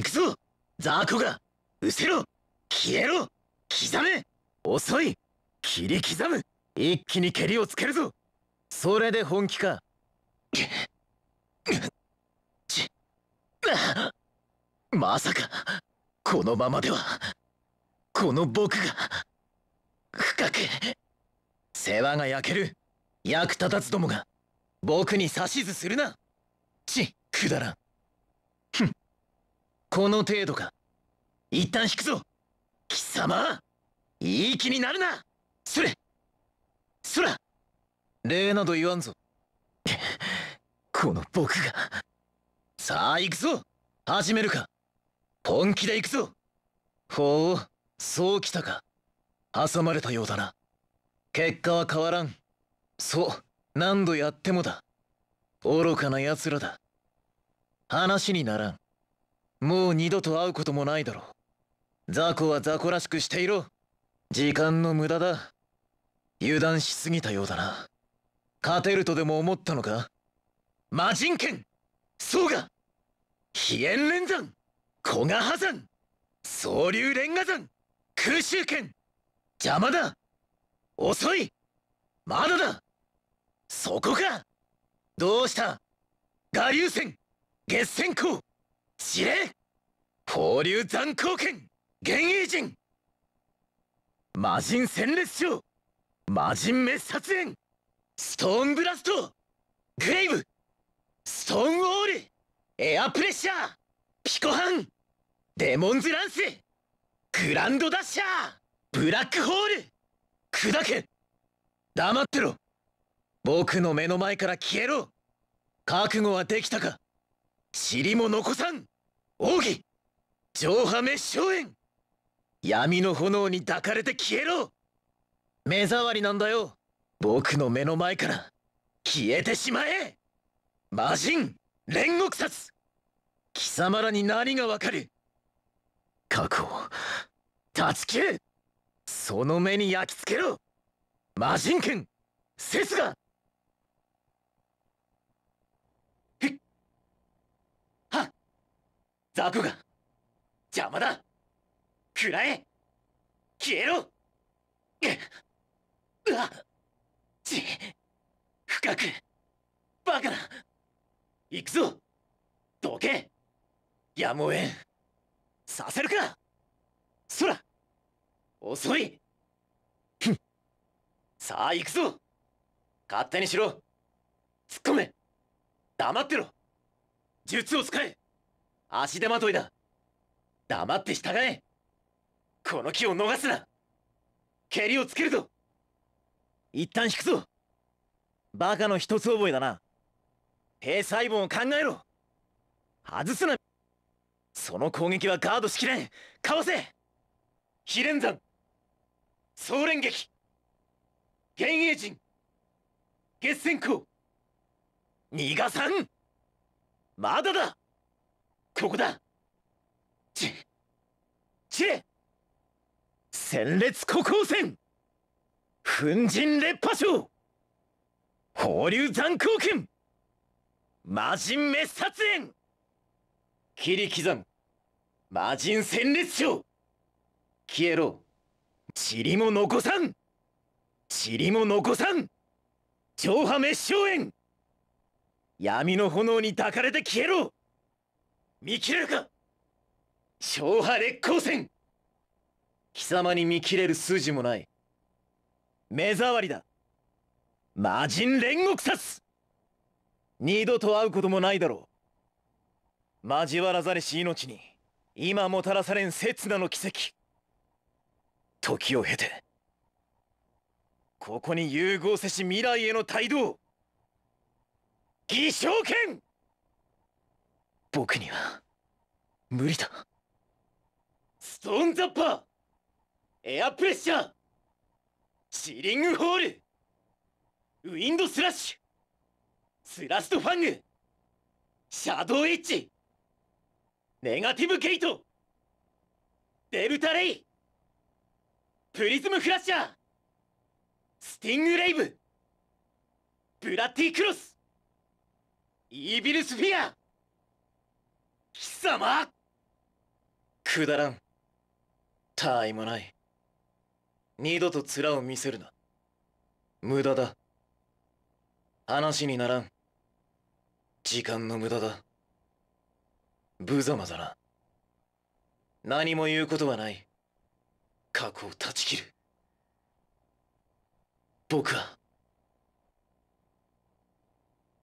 行くぞザ魚コが失せろ消えろ刻め遅い切り刻む一気に蹴りをつけるぞそれで本気かまさかこのままではこの僕が深く世話が焼ける役立たずどもが僕に指図するなちくだらんふんこの程度か一旦引くぞ貴様いい気になるなそれそら礼など言わんぞ この僕がさあ行くぞ始めるか本気で行くぞほうそう来たか挟まれたようだな結果は変わらんそう何度やってもだ愚かな奴らだ話にならんもう二度と会うこともないだろう雑魚は雑魚らしくしていろ時間の無駄だ油断しすぎたようだな勝てるとでも思ったのか魔人剣そうが飛燕連山古賀破山総流連河山空襲剣邪魔だ遅いまだだそこかどうした我流戦月戦行。知れ交流残光剣幻影人魔人戦列将魔人滅殺炎ストーンブラストグレイブストーンウォールエアプレッシャーピコハンデモンズランスグランドダッシャーブラックホール砕け黙ってろ僕の目の前から消えろ覚悟はできたか塵も残さん奥義上波滅生炎闇の炎に抱かれて消えろ目障りなんだよ僕の目の前から消えてしまえ魔人煉獄殺貴様らに何がわかる過去を断ち切るその目に焼き付けろ魔人君セスガ雑魚が邪魔だくらえ消えろうわち深くバカな行くぞどけやむをえんさせるかそら遅いふんさあ行くぞ勝手にしろ突っ込め黙ってろ術を使え足手まといだ黙って従えこの木を逃すな蹴りをつけるぞ一旦引くぞバカの一つ覚えだな兵細胞を考えろ外すなその攻撃はガードしきれんかわせ非連山総連撃幻影陣月戦校逃がさんまだだここだちちれ戦列孤高戦粉塵烈破将放流残光剣魔人滅殺炎切り刻む魔人戦列将消えろ塵も残さん塵も残さん上波滅生炎闇の炎に抱かれて消えろ見切れるか昭和烈光戦貴様に見切れる筋もない目障りだ魔人煉獄殺二度と会うこともないだろう交わらざれし命に今もたらされん刹那の奇跡時を経てここに融合せし未来への態度偽証券僕には無理だストーンザッパーエアプレッシャーシリングホールウィンドスラッシュスラストファングシャドウエッジネガティブゲイトデルタレイプリズムフラッシャースティングレイブブラッティクロスイービルスフィア貴様くだらん他愛もない二度と面を見せるな無駄だ話にならん時間の無駄だ無様だな何も言うことはない過去を断ち切る僕は